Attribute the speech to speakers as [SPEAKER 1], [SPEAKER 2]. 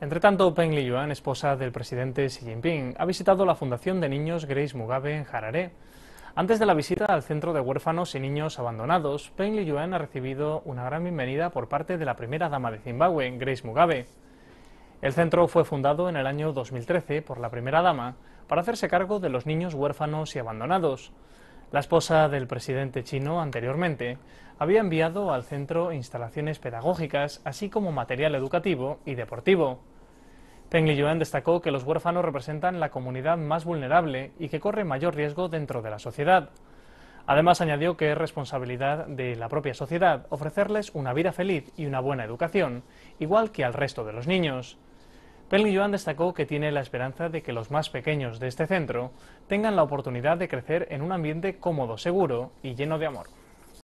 [SPEAKER 1] Entre tanto, Peng Liyuan, esposa del presidente Xi Jinping, ha visitado la Fundación de Niños Grace Mugabe en Harare. Antes de la visita al Centro de Huérfanos y Niños Abandonados, Peng Liyuan ha recibido una gran bienvenida por parte de la primera dama de Zimbabue, Grace Mugabe. El centro fue fundado en el año 2013 por la primera dama para hacerse cargo de los niños huérfanos y abandonados. La esposa del presidente chino anteriormente había enviado al centro instalaciones pedagógicas, así como material educativo y deportivo. Peng Liyuan destacó que los huérfanos representan la comunidad más vulnerable y que corre mayor riesgo dentro de la sociedad. Además, añadió que es responsabilidad de la propia sociedad ofrecerles una vida feliz y una buena educación, igual que al resto de los niños y Joan destacó que tiene la esperanza de que los más pequeños de este centro tengan la oportunidad de crecer en un ambiente cómodo, seguro y lleno de amor.